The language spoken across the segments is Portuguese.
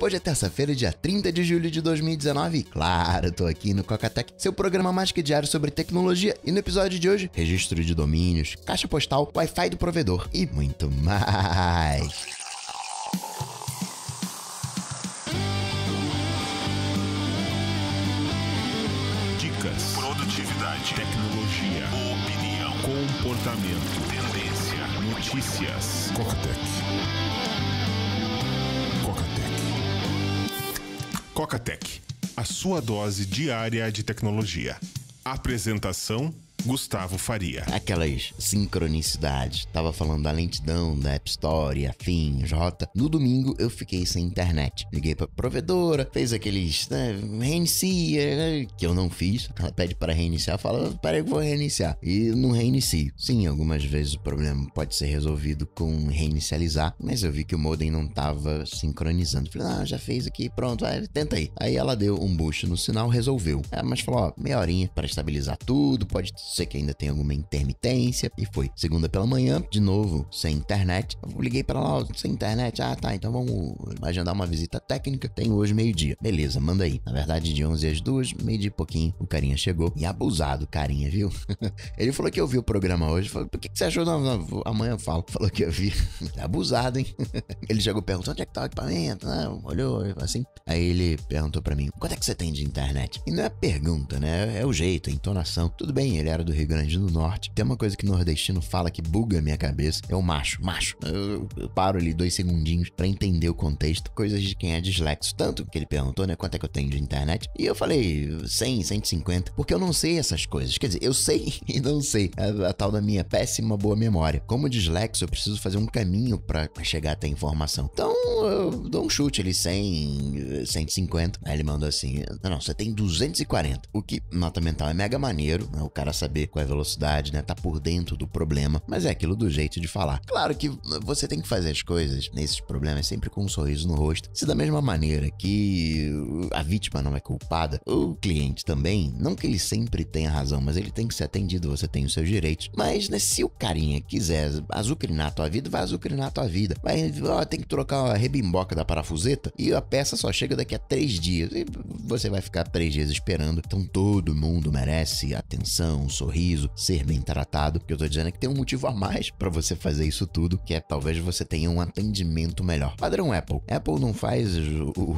Hoje é terça-feira, dia 30 de julho de 2019 e claro, tô aqui no Cocatec, seu programa mais que diário sobre tecnologia e no episódio de hoje, registro de domínios, caixa postal, Wi-Fi do provedor e muito mais. Dicas, produtividade, tecnologia, opinião, comportamento, tendência, notícias, Cocatec. Coca Cocatec, a sua dose diária de tecnologia. Apresentação Gustavo Faria. Aquelas sincronicidades. Tava falando da lentidão da App Store, afim, rota. No domingo eu fiquei sem internet. Liguei pra provedora, fez aqueles, né, reinicia, né, que eu não fiz. Ela pede para reiniciar, fala, peraí que vou reiniciar. E não reinicio. Sim, algumas vezes o problema pode ser resolvido com reinicializar, mas eu vi que o modem não tava sincronizando. Falei, ah, já fez aqui, pronto, vai, tenta aí. Aí ela deu um boost no sinal, resolveu. É, mas falou, ó, meia horinha para estabilizar tudo, pode sei que ainda tem alguma intermitência. E foi. Segunda pela manhã, de novo, sem internet. Eu liguei para lá, sem internet. Ah, tá, então vamos agendar uma visita técnica. Tem hoje meio-dia. Beleza, manda aí. Na verdade, de 11 às 2, meio-dia e pouquinho, o carinha chegou. E abusado, carinha, viu? Ele falou que eu vi o programa hoje. Falei, por que, que você achou? Não, não, amanhã eu falo. Falou que eu vi. Tá abusado, hein? ele chegou perguntando onde é que tá o equipamento. Não, ah, olhou, assim. Aí ele perguntou para mim, quanto é que você tem de internet? E não é pergunta, né? É o jeito, é a entonação. Tudo bem, ele era cara do Rio Grande do Norte. Tem uma coisa que nordestino fala que buga a minha cabeça, é o macho, macho. Eu, eu paro ali dois segundinhos para entender o contexto, coisas de quem é dislexo. Tanto que ele perguntou, né, quanto é que eu tenho de internet? E eu falei 100, 150, porque eu não sei essas coisas. Quer dizer, eu sei e não sei. É a, a tal da minha péssima boa memória. Como dislexo, eu preciso fazer um caminho para chegar até a informação. Então, eu dou um chute ali 100, 150. Aí ele mandou assim: "Não, você tem 240". O que nota mental é mega maneiro, né? O cara sabe saber qual é a velocidade, né? Tá por dentro do problema, mas é aquilo do jeito de falar. Claro que você tem que fazer as coisas nesses problemas sempre com um sorriso no rosto. Se da mesma maneira que a vítima não é culpada, o cliente também, não que ele sempre tenha razão, mas ele tem que ser atendido, você tem os seus direitos. Mas né, se o carinha quiser azucrinar a tua vida, vai azucrinar a tua vida. Vai, ó, tem que trocar a rebimboca da parafuseta e a peça só chega daqui a três dias. E você vai ficar três dias esperando. Então todo mundo merece atenção, sorriso, ser bem tratado. O que eu tô dizendo é que tem um motivo a mais para você fazer isso tudo, que é talvez você tenha um atendimento melhor. Padrão Apple. Apple não faz o,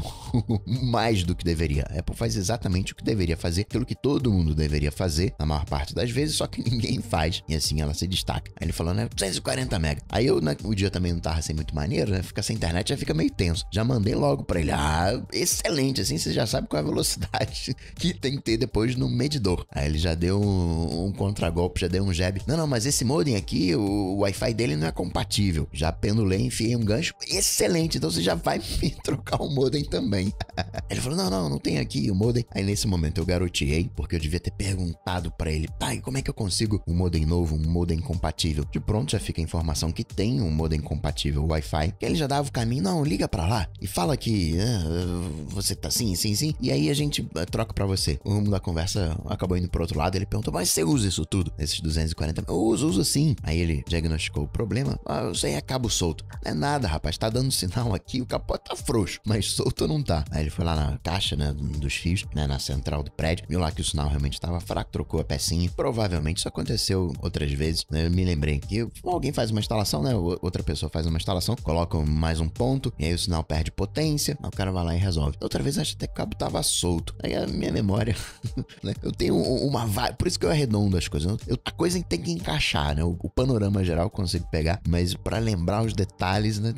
mais do que deveria. Apple faz exatamente o que deveria fazer, aquilo que todo mundo deveria fazer, na maior parte das vezes, só que ninguém faz. E assim ela se destaca. Aí ele falou né, 240 mega. Aí eu, né, o dia também não tava assim muito maneiro, né? Fica sem internet, já fica meio tenso. Já mandei logo para ele. Ah, excelente, assim você já sabe qual é a velocidade que tem que ter depois no medidor. Aí ele já deu um, um, contragolpe, já dei um jab. Não, não, mas esse modem aqui, o, o Wi-Fi dele não é compatível. Já pendulei, enfiei um gancho. Excelente, então você já vai me trocar o modem também. ele falou: não, não, não tem aqui o modem. Aí nesse momento eu garoteei, porque eu devia ter perguntado para ele: pai, como é que eu consigo um modem novo, um modem compatível? De pronto já fica a informação que tem um modem compatível Wi-Fi. Que ele já dava o caminho: não, liga para lá e fala que ah, você tá sim, sim, sim. E aí a gente eh, troca para você. O rumo da conversa acabou indo pro outro lado. Ele perguntou: mas você você usa isso tudo, esses 240 mil? Eu uso, uso sim. Aí ele diagnosticou o problema. Ah, eu sei, é cabo solto. Não é nada, rapaz. Tá dando sinal aqui, o capote tá frouxo, mas solto não tá. Aí ele foi lá na caixa, né, dos fios, né, na central do prédio, viu lá que o sinal realmente estava fraco, trocou a pecinha. Provavelmente isso aconteceu outras vezes, né? Eu me lembrei que alguém faz uma instalação, né? Outra pessoa faz uma instalação, coloca mais um ponto, e aí o sinal perde potência, o cara vai lá e resolve. Outra vez acho até que o cabo tava solto. Aí a minha memória, né? Eu tenho uma vibe, por isso que eu redondo as coisas. Eu, a coisa tem que encaixar, né? O, o panorama geral eu consigo pegar, mas para lembrar os detalhes, né?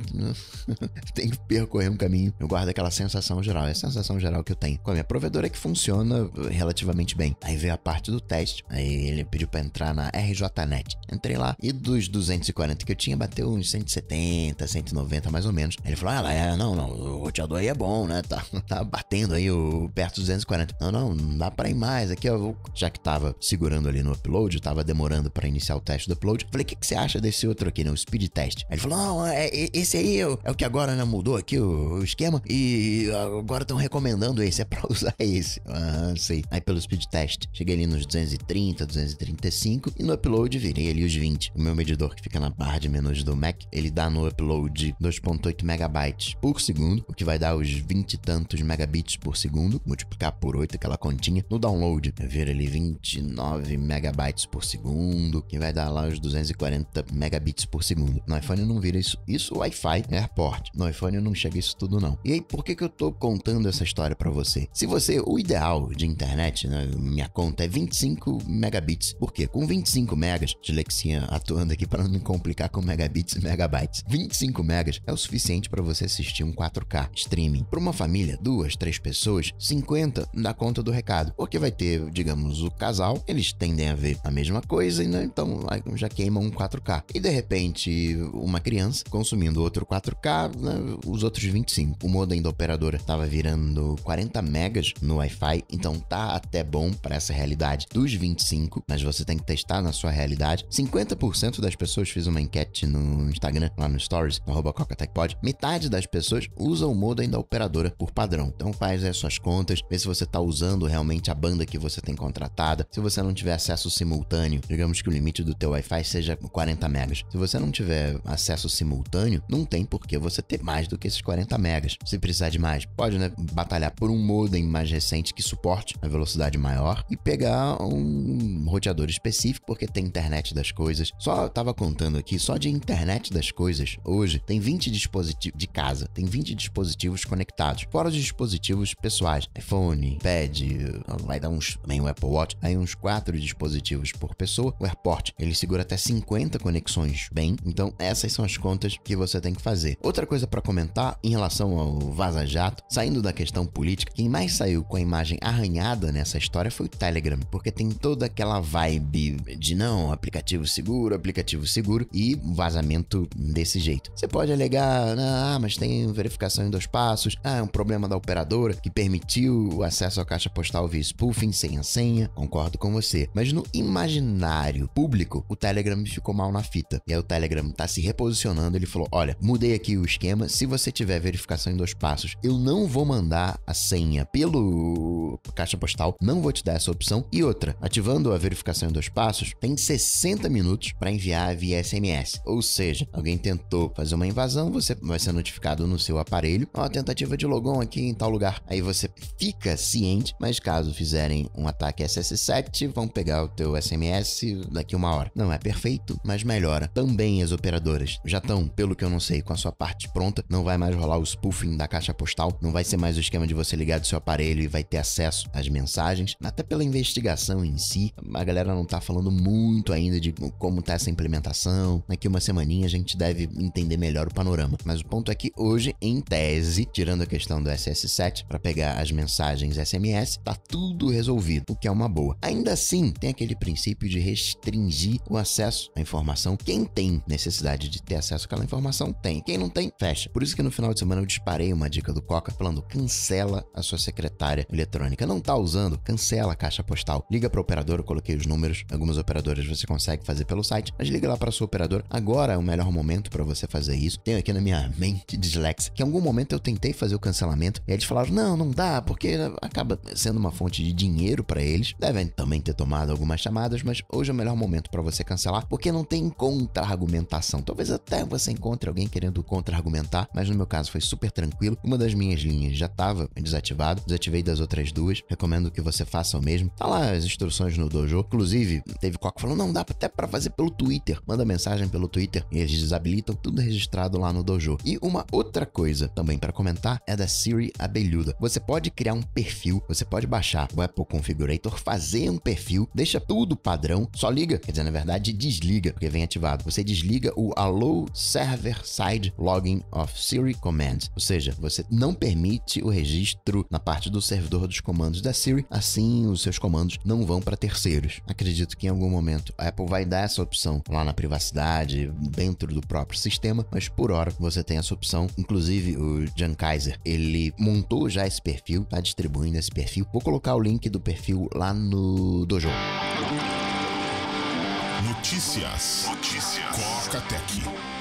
tem que percorrer um caminho. Eu guardo aquela sensação geral. É a sensação geral que eu tenho. Com a minha provedora que funciona relativamente bem. Aí veio a parte do teste. Aí ele pediu para entrar na RJNet. Entrei lá e dos 240 que eu tinha, bateu uns 170, 190 mais ou menos. ele falou: Ah, é, não, não, o roteador aí é bom, né? Tá, tá batendo aí o perto dos 240. Não, não, não dá pra ir mais. Aqui, ó, já que tava segurando demorando ali no upload, tava demorando para iniciar o teste do upload. Falei, o que, que, você acha desse outro aqui, né? O speed test. Aí ele falou, não, é, é, esse aí é o, é o que agora né, mudou aqui o, o esquema e agora estão recomendando esse, é pra usar esse. Ah, sei. Aí pelo speed test, cheguei ali nos 230, 235 e no upload virei ali os 20. O meu medidor que fica na barra de menus do Mac, ele dá no upload 2.8 megabytes por segundo, o que vai dar os 20 e tantos megabits por segundo, multiplicar por 8 aquela continha. No download, vira ali 29 9 megabytes por segundo, que vai dar lá os 240 megabits por segundo. No iPhone não vira isso. Isso Wi-Fi é né, AirPort. No iPhone não chega isso tudo não. E aí, por que, que eu tô contando essa história para você? Se você, o ideal de internet, né, minha conta é 25 megabits. Por quê? Com 25 megas, Dilexinha atuando aqui para não me complicar com megabits e megabytes. 25 megas é o suficiente para você assistir um 4K streaming. Para uma família, duas, três pessoas, 50 dá conta do recado. Porque vai ter, digamos, o casal, eles tendem a ver a mesma coisa, né, então já queimam um 4K. E de repente, uma criança consumindo outro 4K, né, os outros 25. O modem da operadora estava virando 40 megas no Wi-Fi, então tá até bom para essa realidade dos 25, mas você tem que testar na sua realidade. 50% das pessoas fiz uma enquete no Instagram, lá no Stories, Coca CocaTechPod, metade das pessoas usa o modem da operadora por padrão. Então faz as suas contas, vê se você está usando realmente a banda que você tem contratada. Se você não tiver tiver acesso simultâneo, digamos que o limite do teu Wi-Fi seja 40 megas. Se você não tiver acesso simultâneo, não tem por que você ter mais do que esses 40 megas. Se precisar de mais, pode né, batalhar por um modem mais recente que suporte a velocidade maior e pegar um roteador específico porque tem internet das coisas. Só estava contando aqui, só de internet das coisas, hoje tem 20 dispositivos de casa, tem 20 dispositivos conectados, fora os dispositivos pessoais, iPhone, iPad, vai dar uns também o Apple Watch, aí uns 4 quatro dispositivos por pessoa. O AirPort, ele segura até 50 conexões bem, então essas são as contas que você tem que fazer. Outra coisa para comentar em relação ao Vaza Jato, saindo da questão política, quem mais saiu com a imagem arranhada nessa história foi o Telegram, porque tem toda aquela vibe de não, aplicativo seguro, aplicativo seguro e vazamento desse jeito. Você pode alegar, ah, ah mas tem verificação em dois passos, ah, é um problema da operadora que permitiu o acesso à caixa postal via spoofing sem a senha. Concordo com você. Mas no imaginário público, o Telegram ficou mal na fita. E aí o Telegram tá se reposicionando, ele falou: olha, mudei aqui o esquema. Se você tiver verificação em dois passos, eu não vou mandar a senha pelo caixa postal, não vou te dar essa opção. E outra, ativando a verificação em dois passos, tem 60 minutos para enviar via SMS. Ou seja, alguém tentou fazer uma invasão, você vai ser notificado no seu aparelho. uma tentativa de logon aqui em tal lugar. Aí você fica ciente, mas caso fizerem um ataque SS7, vão pegar o teu SMS daqui uma hora. Não é perfeito, mas melhora. Também as operadoras já estão, pelo que eu não sei, com a sua parte pronta. Não vai mais rolar o spoofing da caixa postal. Não vai ser mais o esquema de você ligar do seu aparelho e vai ter acesso às mensagens. Até pela investigação em si, a galera não tá falando muito ainda de como tá essa implementação. Daqui uma semaninha a gente deve entender melhor o panorama. Mas o ponto é que hoje, em tese, tirando a questão do SS7 para pegar as mensagens SMS, tá tudo resolvido, o que é uma boa. Ainda assim, tem aquele princípio de restringir o acesso à informação. Quem tem necessidade de ter acesso àquela informação, tem. Quem não tem, fecha. Por isso que no final de semana eu disparei uma dica do Coca falando: cancela a sua secretária eletrônica. Não tá usando? Cancela a caixa postal. Liga para operador, eu coloquei os números. Algumas operadoras você consegue fazer pelo site, mas liga lá para sua operadora. Agora é o melhor momento para você fazer isso. Tenho aqui na minha mente dislexia que em algum momento eu tentei fazer o cancelamento e eles falaram: "Não, não dá, porque acaba sendo uma fonte de dinheiro para eles". Devem também ter tomado tomado algumas chamadas, mas hoje é o melhor momento para você cancelar, porque não tem contra-argumentação. Talvez até você encontre alguém querendo contra-argumentar, mas no meu caso foi super tranquilo. Uma das minhas linhas já estava desativada, desativei das outras duas. Recomendo que você faça o mesmo. Tá lá as instruções no dojo. Inclusive, teve coco falou: não dá até para fazer pelo Twitter. Manda mensagem pelo Twitter e eles desabilitam tudo registrado lá no dojo. E uma outra coisa também para comentar é da Siri Abelhuda. Você pode criar um perfil, você pode baixar o Apple Configurator, fazer um perfil deixa tudo padrão, só liga, quer dizer, na verdade desliga, porque vem ativado. Você desliga o Allow Server Side Login of Siri Commands, ou seja, você não permite o registro na parte do servidor dos comandos da Siri, assim os seus comandos não vão para terceiros. Acredito que em algum momento a Apple vai dar essa opção lá na privacidade, dentro do próprio sistema, mas por hora você tem essa opção. Inclusive o Jan Kaiser, ele montou já esse perfil, tá distribuindo esse perfil. Vou colocar o link do perfil lá no Dojo Notícias. Notícias. Coca Tech.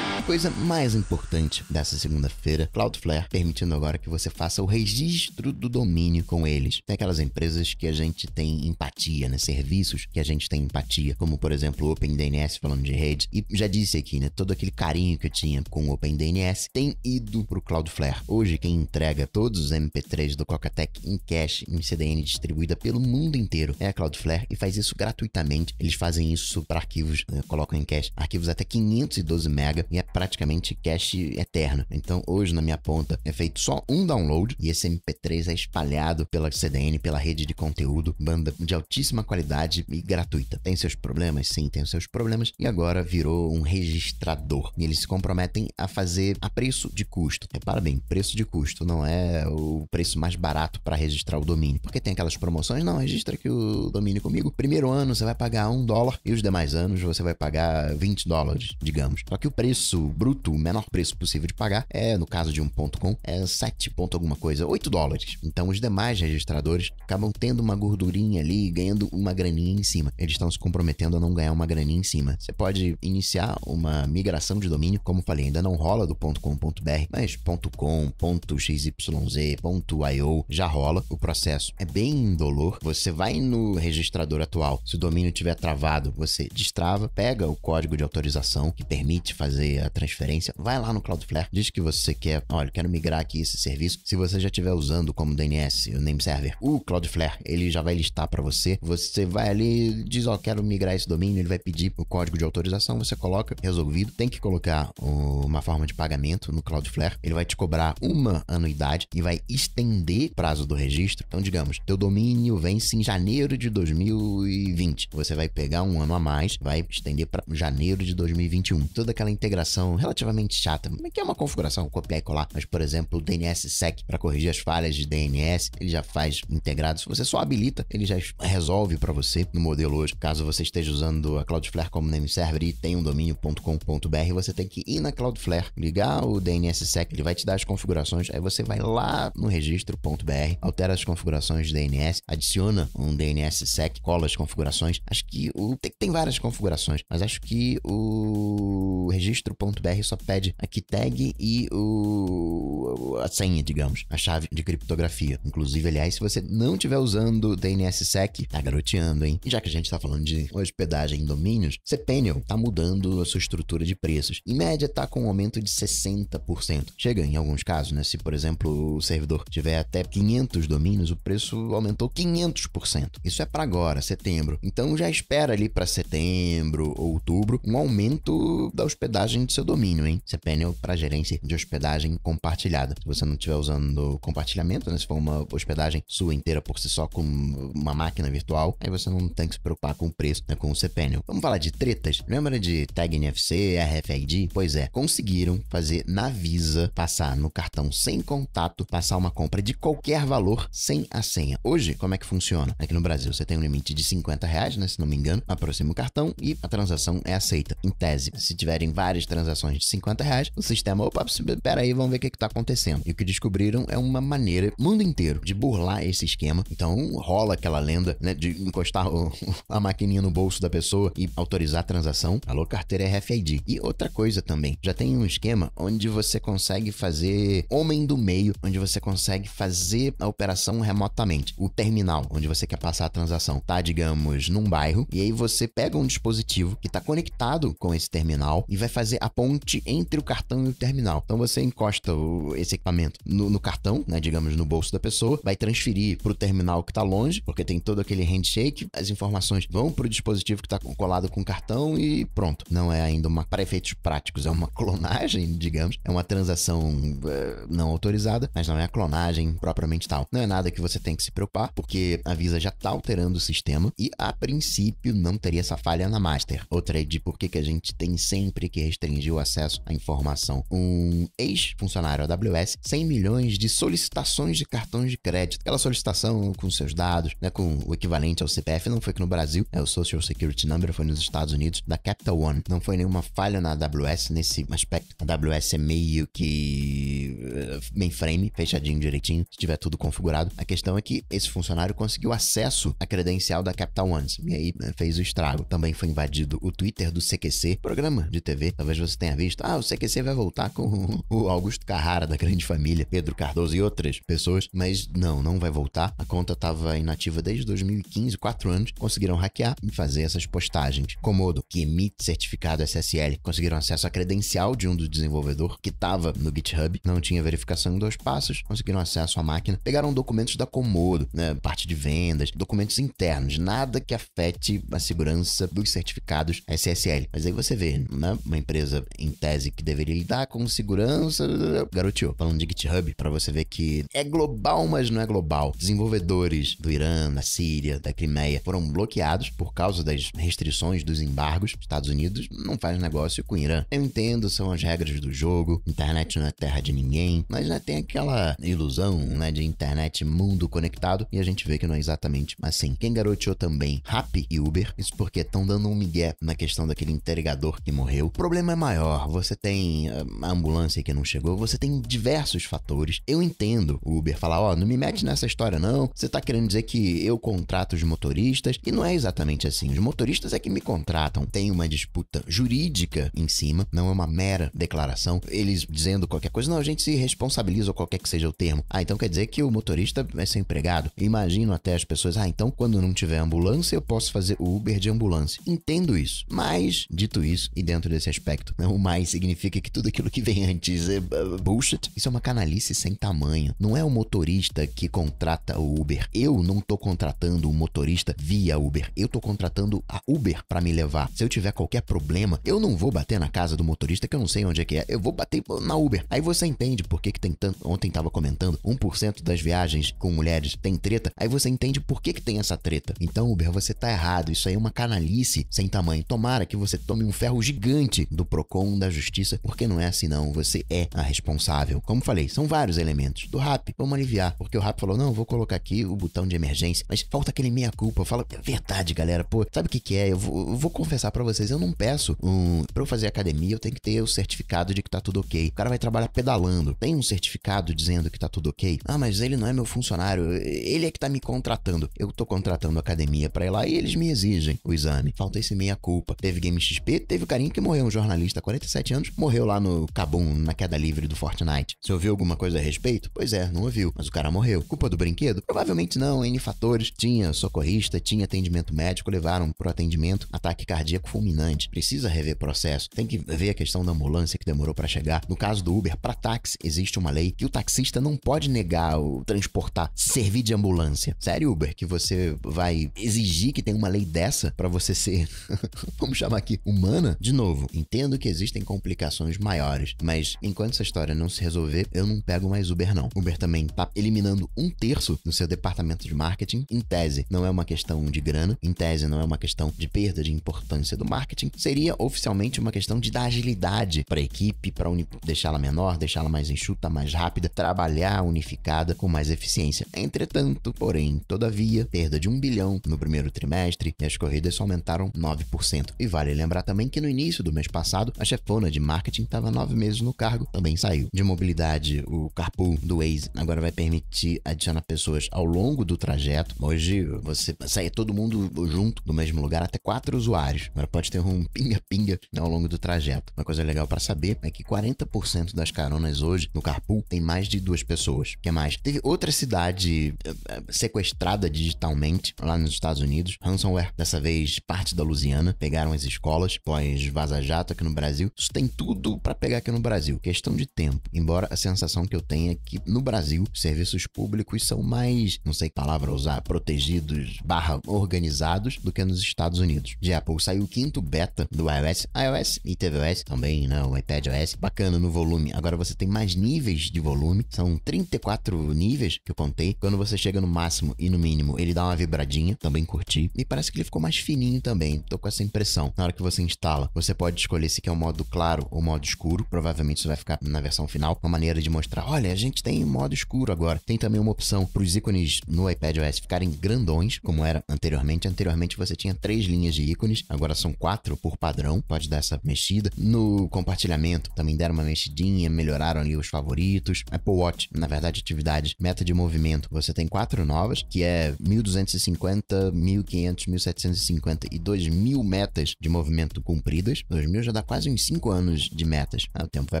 a coisa mais importante dessa segunda-feira, Cloudflare permitindo agora que você faça o registro do domínio com eles. Tem aquelas empresas que a gente tem empatia, né? Serviços que a gente tem empatia, como por exemplo o OpenDNS falando de rede. E já disse aqui, né? Todo aquele carinho que eu tinha com o OpenDNS tem ido pro Cloudflare. Hoje quem entrega todos os MP3 do Cocatec em cache, em CDN distribuída pelo mundo inteiro é a Cloudflare e faz isso gratuitamente. Eles fazem isso para arquivos, né? colocam em cache arquivos até 512 MB e é praticamente cache eterno. Então hoje na minha ponta é feito só um download e esse MP3 é espalhado pela CDN, pela rede de conteúdo, banda de altíssima qualidade e gratuita. Tem seus problemas? Sim, tem seus problemas e agora virou um registrador. E eles se comprometem a fazer a preço de custo. Repara bem, preço de custo não é o preço mais barato para registrar o domínio, porque tem aquelas promoções, não, registra aqui o domínio comigo. Primeiro ano você vai pagar um dólar e os demais anos você vai pagar 20 dólares, digamos. Só que o preço bruto, o menor preço possível de pagar, é, no caso de um ponto .com, é 7 ponto alguma coisa, 8 dólares. Então os demais registradores acabam tendo uma gordurinha ali, ganhando uma graninha em cima. Eles estão se comprometendo a não ganhar uma graninha em cima. Você pode iniciar uma migração de domínio, como falei, ainda não rola do .com.br, mas .com, .xyz, .io já rola. O processo é bem indolor. Você vai no registrador atual, se o domínio tiver travado, você destrava, pega o código de autorização que permite fazer a transferência, vai lá no Cloudflare, diz que você quer, olha, quero migrar aqui esse serviço. Se você já estiver usando como DNS, o name server, o Cloudflare, ele já vai listar para você. Você vai ali, diz, ó, quero migrar esse domínio, ele vai pedir o código de autorização, você coloca, resolvido. Tem que colocar uma forma de pagamento no Cloudflare. Ele vai te cobrar uma anuidade e vai estender o prazo do registro. Então, digamos, teu domínio vence em janeiro de 2020. Você vai pegar um ano a mais, vai estender para janeiro de 2021. Toda aquela integração configuração relativamente chata, que é uma configuração copiar e colar, mas por exemplo, o DNSSEC para corrigir as falhas de DNS, ele já faz integrado. Se você só habilita, ele já resolve para você no modelo hoje. Caso você esteja usando a Cloudflare como name server e tem um domínio.com.br, você tem que ir na Cloudflare, ligar o DNSSEC, ele vai te dar as configurações, aí você vai lá no registro.br, altera as configurações de DNS, adiciona um DNSSEC, cola as configurações. Acho que o tem, tem várias configurações, mas acho que o registro.br br só pede aqui tag e o, a senha, digamos, a chave de criptografia. Inclusive, aliás, se você não estiver usando DNSSEC, tá garoteando, hein? E já que a gente tá falando de hospedagem em domínios, cPanel tá mudando a sua estrutura de preços. Em média, tá com um aumento de 60%. Chega em alguns casos, né? Se, por exemplo, o servidor tiver até 500 domínios, o preço aumentou 500%. Isso é para agora, setembro. Então já espera ali para setembro, outubro, um aumento da hospedagem de seu seu domínio, hein? Esse é para gerência de hospedagem compartilhada. Se você não estiver usando compartilhamento, né? Se for uma hospedagem sua inteira por si só com uma máquina virtual, aí você não tem que se preocupar com o preço, né? Com o cPanel. Vamos falar de tretas? Lembra de tag NFC, RFID? Pois é, conseguiram fazer na Visa passar no cartão sem contato, passar uma compra de qualquer valor sem a senha. Hoje, como é que funciona? Aqui no Brasil, você tem um limite de 50 reais, né? Se não me engano, aproxima o cartão e a transação é aceita. Em tese, se tiverem várias transações transações de 50 reais, o sistema, opa, peraí, vamos ver o que, está acontecendo. E o que descobriram é uma maneira, mundo inteiro, de burlar esse esquema. Então rola aquela lenda, né, de encostar o, a maquininha no bolso da pessoa e autorizar a transação. Alô, carteira RFID. E outra coisa também, já tem um esquema onde você consegue fazer homem do meio, onde você consegue fazer a operação remotamente. O terminal, onde você quer passar a transação, tá, digamos, num bairro, e aí você pega um dispositivo que está conectado com esse terminal e vai fazer a ponte entre o cartão e o terminal. Então você encosta o, esse equipamento no, no, cartão, né, digamos no bolso da pessoa, vai transferir para o terminal que está longe, porque tem todo aquele handshake, as informações vão para o dispositivo que está colado com o cartão e pronto. Não é ainda uma, para efeitos práticos, é uma clonagem, digamos, é uma transação uh, não autorizada, mas não é a clonagem propriamente tal. Não é nada que você tem que se preocupar, porque a Visa já está alterando o sistema e a princípio não teria essa falha na Master. Outra é de por que a gente tem sempre que restringir o acesso à informação. Um ex-funcionário AWS, 100 milhões de solicitações de cartões de crédito. Aquela solicitação com seus dados, né, com o equivalente ao CPF, não foi aqui no Brasil, é o Social Security Number, foi nos Estados Unidos, da Capital One. Não foi nenhuma falha na AWS nesse aspecto. A AWS é meio que eh, mainframe, fechadinho direitinho, se tiver tudo configurado. A questão é que esse funcionário conseguiu acesso à credencial da Capital One e aí né, fez o estrago. Também foi invadido o Twitter do CQC, programa de TV. Talvez você você tenha visto. Ah, o CQC vai voltar com o Augusto Carrara, da grande família, Pedro Cardoso e outras pessoas, mas não, não vai voltar. A conta estava inativa desde 2015, quatro anos. Conseguiram hackear e fazer essas postagens. Comodo, que emite certificado SSL, conseguiram acesso à credencial de um do desenvolvedor que estava no GitHub, não tinha verificação em dois passos, conseguiram acesso à máquina, pegaram documentos da Comodo, né, parte de vendas, documentos internos, nada que afete a segurança dos certificados SSL. Mas aí você vê, né, uma empresa em tese que deveria lidar com segurança, garoteou. Falando de GitHub, para você ver que é global, mas não é global. Desenvolvedores do Irã, da Síria, da Crimeia foram bloqueados por causa das restrições dos embargos. Estados Unidos não faz negócio com o Irã. Eu entendo, são as regras do jogo, internet não é terra de ninguém, mas né, tem aquela ilusão né, de internet mundo conectado e a gente vê que não é exatamente assim. Quem garoteou também Rappi e Uber, isso porque estão dando um migué na questão daquele entregador que morreu. O problema é maior maior, você tem a ah, ambulância que não chegou, você tem diversos fatores. Eu entendo o Uber falar, ó, oh, não me mete nessa história não, você tá querendo dizer que eu contrato os motoristas, e não é exatamente assim. Os motoristas é que me contratam. Tem uma disputa jurídica em cima, não é uma mera declaração. Eles dizendo qualquer coisa, não, a gente se responsabiliza ou qualquer que seja o termo. Ah, então quer dizer que o motorista é ser empregado. Imagino até as pessoas, ah, então quando não tiver ambulância, eu posso fazer o Uber de ambulância. Entendo isso, mas dito isso, e dentro desse aspecto o mais significa que tudo aquilo que vem antes é, é bullshit. Isso é uma canalice sem tamanho. Não é o motorista que contrata o Uber. Eu não tô contratando o motorista via Uber. Eu tô contratando a Uber para me levar. Se eu tiver qualquer problema, eu não vou bater na casa do motorista que eu não sei onde é que é. Eu vou bater na Uber. Aí você entende por que, que tem tanto. Ontem tava comentando, 1% das viagens com mulheres tem treta. Aí você entende por que, que tem essa treta. Então, Uber, você tá errado. Isso aí é uma canalice sem tamanho. Tomara que você tome um ferro gigante do Procon PROCON, da Justiça, porque não é assim não, você é a responsável. Como falei, são vários elementos. Do RAP, vamos aliviar, porque o RAP falou, não, vou colocar aqui o botão de emergência, mas falta aquele meia-culpa, fala, é verdade, galera, pô, sabe o que que é? Eu vou, eu vou confessar para vocês, eu não peço um... Pra eu fazer academia, eu tenho que ter o certificado de que tá tudo ok. O cara vai trabalhar pedalando, tem um certificado dizendo que tá tudo ok. Ah, mas ele não é meu funcionário, ele é que tá me contratando. Eu tô contratando academia pra ir lá e eles me exigem o exame. Falta esse meia-culpa. Teve Game XP, teve o carinha que morreu, um jornalista 47 anos, morreu lá no Cabum, na queda livre do Fortnite. Você ouviu alguma coisa a respeito? Pois é, não ouviu, mas o cara morreu. Culpa do brinquedo? Provavelmente não, N fatores. Tinha socorrista, tinha atendimento médico, levaram pro atendimento, ataque cardíaco fulminante. Precisa rever processo, tem que ver a questão da ambulância que demorou para chegar. No caso do Uber, para táxi, existe uma lei que o taxista não pode negar o transportar, servir de ambulância. Sério, Uber, que você vai exigir que tenha uma lei dessa para você ser, vamos chamar aqui, humana? De novo, entendo que existem complicações maiores. Mas enquanto essa história não se resolver, eu não pego mais Uber, não. Uber também tá eliminando um terço do seu departamento de marketing. Em tese, não é uma questão de grana, em tese, não é uma questão de perda de importância do marketing. Seria oficialmente uma questão de dar agilidade para a equipe, para deixá-la menor, deixá-la mais enxuta, mais rápida, trabalhar unificada com mais eficiência. Entretanto, porém, todavia, perda de um bilhão no primeiro trimestre e as corridas só aumentaram 9%. E vale lembrar também que no início do mês passado, passado, a chefona de marketing estava nove meses no cargo, também saiu. De mobilidade, o carpool do Waze agora vai permitir adicionar pessoas ao longo do trajeto. Hoje, você sai todo mundo junto do mesmo lugar, até quatro usuários. Agora pode ter um pinga-pinga né, ao longo do trajeto. Uma coisa legal para saber é que 40% das caronas hoje no carpool tem mais de duas pessoas. que é mais? Teve outra cidade eh, eh, sequestrada digitalmente lá nos Estados Unidos, ransomware. Dessa vez, parte da Louisiana. Pegaram as escolas pós Vaza Jato aqui no Brasil Brasil. Isso tem tudo para pegar aqui no Brasil. Questão de tempo. Embora a sensação que eu tenha é que no Brasil serviços públicos são mais, não sei que palavra usar, protegidos barra organizados do que nos Estados Unidos. De Apple saiu o quinto beta do iOS, iOS e tvOS também, né? O iPadOS. Bacana no volume. Agora você tem mais níveis de volume. São 34 níveis que eu contei. Quando você chega no máximo e no mínimo, ele dá uma vibradinha. Também curti. e parece que ele ficou mais fininho também. Tô com essa impressão. Na hora que você instala, você pode escolher se quer um modo claro ou modo escuro. Provavelmente isso vai ficar na versão final. Uma maneira de mostrar: olha, a gente tem modo escuro agora. Tem também uma opção para os ícones no iPadOS ficarem grandões, como era anteriormente. Anteriormente você tinha três linhas de ícones, agora são quatro por padrão. Pode dar essa mexida. No compartilhamento também deram uma mexidinha, melhoraram ali os favoritos. Apple Watch, na verdade, atividades, meta de movimento, você tem quatro novas, que é 1250, 1500, 1750 e 2000 metas de movimento cumpridas. 2000 já dá quase quase uns 5 anos de metas. O tempo vai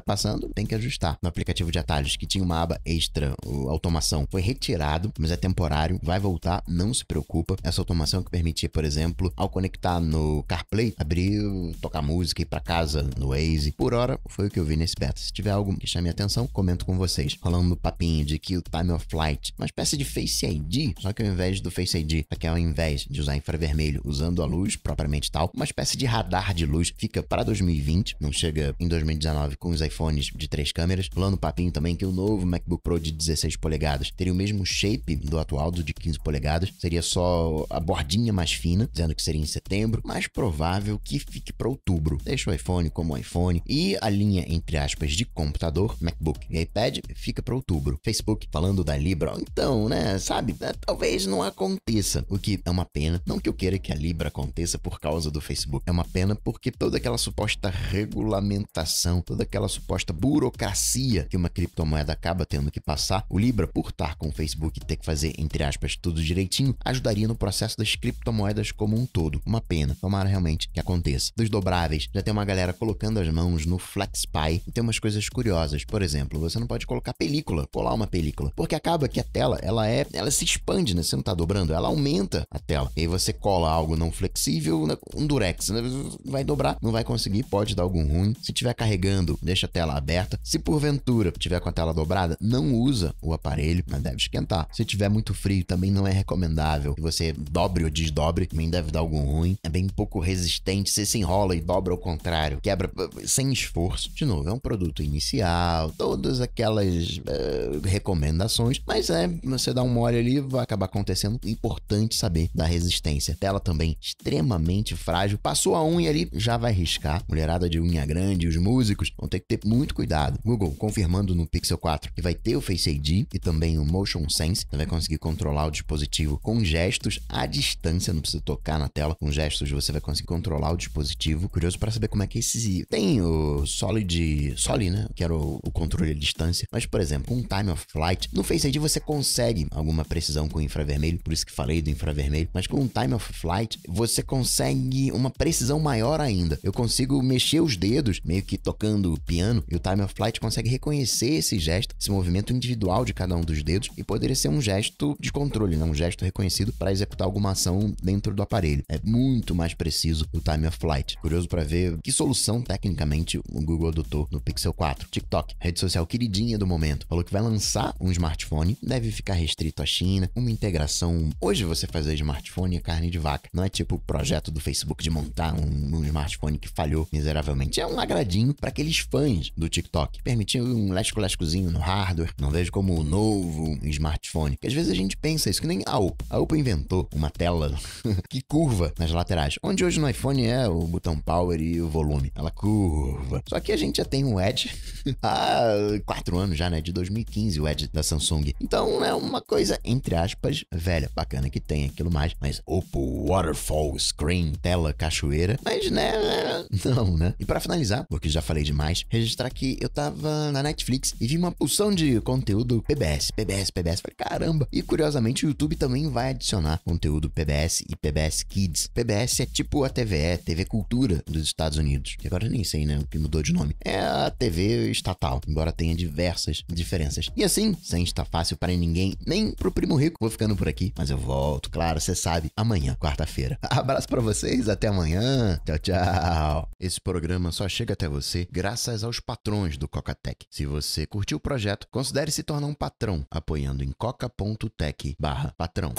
passando, tem que ajustar. No aplicativo de atalhos, que tinha uma aba extra, automação, foi retirado, mas é temporário, vai voltar, não se preocupa. Essa automação que permitia, por exemplo, ao conectar no CarPlay, abrir, tocar música, ir para casa no Waze. Por hora, foi o que eu vi nesse beta. Se tiver algo que chame a atenção, comento com vocês. Falando no papinho de que o Time of Flight, uma espécie de Face ID, só que ao invés do Face ID, aqui é ao invés de usar infravermelho usando a luz propriamente tal, uma espécie de radar de luz fica para 2020 2020, não chega em 2019 com os iPhones de três câmeras. falando papinho também que o novo MacBook Pro de 16 polegadas teria o mesmo shape do atual, do de 15 polegadas, seria só a bordinha mais fina, dizendo que seria em setembro, mais provável que fique para outubro. Deixa o iPhone como iPhone e a linha, entre aspas, de computador, MacBook e iPad fica para outubro. Facebook falando da Libra, então, né, sabe, né, talvez não aconteça, o que é uma pena. Não que eu queira que a Libra aconteça por causa do Facebook, é uma pena porque toda aquela suposta regulamentação, toda aquela suposta burocracia que uma criptomoeda acaba tendo que passar, o Libra, por estar com o Facebook e ter que fazer, entre aspas, tudo direitinho, ajudaria no processo das criptomoedas como um todo. Uma pena, tomara realmente que aconteça. Dos dobráveis, já tem uma galera colocando as mãos no FlexPy e tem umas coisas curiosas. Por exemplo, você não pode colocar película, colar uma película, porque acaba que a tela, ela é, ela se expande, né? Você não tá dobrando, ela aumenta a tela. E aí você cola algo não flexível, né? um durex, né? vai dobrar, não vai conseguir, pode pode dar algum ruim. Se estiver carregando, deixa a tela aberta. Se porventura tiver com a tela dobrada, não usa o aparelho, mas deve esquentar. Se tiver muito frio, também não é recomendável. Que você dobre ou desdobre, também deve dar algum ruim. É bem pouco resistente, você se enrola e dobra ao contrário. Quebra sem esforço. De novo, é um produto inicial, todas aquelas uh, recomendações, mas é, você dá um mole ali, vai acabar acontecendo. Importante saber da resistência. Tela também extremamente frágil. Passou a unha ali, já vai riscar. Mulherada de unha grande, os músicos, vão ter que ter muito cuidado. Google confirmando no Pixel 4 que vai ter o Face ID e também o Motion Sense, você então vai conseguir controlar o dispositivo com gestos à distância, não precisa tocar na tela, com gestos você vai conseguir controlar o dispositivo. Curioso para saber como é que esse tem o Solid, Solid, né, que era o, o controle à distância, mas por exemplo, com um Time of Flight, no Face ID você consegue alguma precisão com infravermelho, por isso que falei do infravermelho, mas com um Time of Flight você consegue uma precisão maior ainda. Eu consigo mexer mexer os dedos, meio que tocando piano, e o Time of Flight consegue reconhecer esse gesto, esse movimento individual de cada um dos dedos, e poderia ser um gesto de controle, né? um gesto reconhecido para executar alguma ação dentro do aparelho. É muito mais preciso o Time of Flight. Curioso para ver que solução tecnicamente o Google adotou no Pixel 4. TikTok, rede social queridinha do momento, falou que vai lançar um smartphone, deve ficar restrito à China, uma integração. Hoje você fazer smartphone é carne de vaca, não é tipo o projeto do Facebook de montar um, um smartphone que falhou em consideravelmente. É um agradinho para aqueles fãs do TikTok, permitindo um lesco-lescozinho no hardware. Não vejo como o novo smartphone. Porque às vezes a gente pensa isso, que nem a Oppo. A Oppo inventou uma tela que curva nas laterais, onde hoje no iPhone é o botão power e o volume. Ela curva. Só que a gente já tem o Edge há quatro anos já, né? De 2015, o Edge da Samsung. Então é uma coisa, entre aspas, velha. Bacana que tem aquilo mais, mas Oppo Waterfall Screen, tela cachoeira. Mas, né? Não, né? Né? E para finalizar, porque já falei demais, registrar que eu tava na Netflix e vi uma pulsão de conteúdo PBS, PBS, PBS. Falei, caramba! E curiosamente, o YouTube também vai adicionar conteúdo PBS e PBS Kids. PBS é tipo a TVE, é TV Cultura dos Estados Unidos. Que agora eu nem sei, né? O que mudou de nome. É a TV estatal, embora tenha diversas diferenças. E assim, sem estar fácil para ninguém, nem pro primo rico, vou ficando por aqui. Mas eu volto, claro, você sabe, amanhã, quarta-feira. Abraço para vocês, até amanhã. Tchau, tchau. Esse programa só chega até você graças aos patrões do Cocatec. Se você curtiu o projeto, considere se tornar um patrão apoiando em coca.tech/patrão.